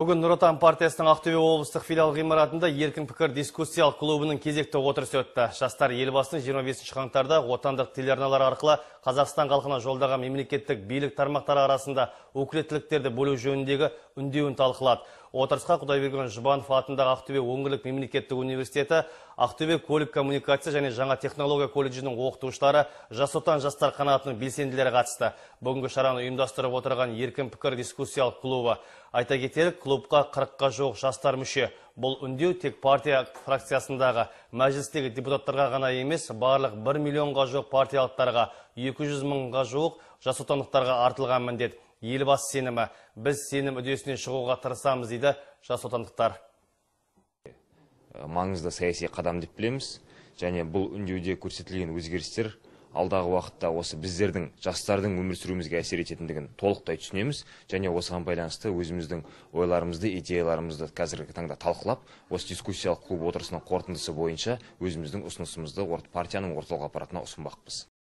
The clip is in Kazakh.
Бүгін Нұр партиясының Ақтөбе облыстық филиал ғимаратында еркін пікір дискуссиялық клубының кезекті отырысы өтті. Жастар елбасының 25 ші қаңтарда отандық телеарналар арқылы Қазақстан халқына жолдаған мемлекеттік билік тармақтары арасында өкілеттіліктерді бөлу жөніндегі үндеуін талқылады отырысқа құдайберген жұбанов атындағы ақтөбе өңірлік мемлекеттік университеті ақтөбе көлік коммуникация және жаңа технология колледжінің оқытушылары жас отан жастар қанатының белсенділері қатысты бүгінгі шараны ұйымдастырып отырған еркін пікір дискуссиялық клубы айта кетелік клубқа қырыққа жоқ жастар мүше бұл үндеу тек партия фракциясындағы мәжілістегі депутаттарға ғана емес барлық бір миллионға жоқ партиялықтарға екі жүз мыңға жуық жас отандықтарға артылған міндет елбасы сенімі біз сенім үдесінен шығуға тырысамыз дейді жас отандықтар э, маңызды саяси қадам деп білеміз және бұл үндеуде көрсетілген өзгерістер алдағы уақытта осы біздердің жастардың өмір сүруімізге әсер ететіндігін толықтай түсінеміз және осыған байланысты өзіміздің ойларымызды идеяларымызды қазіргі таңда талқылап осы дискуссиялық клуб отырысының қорытындысы бойынша өзіміздің ұсынысымызды партияның орталық аппаратына ұсынбақпыз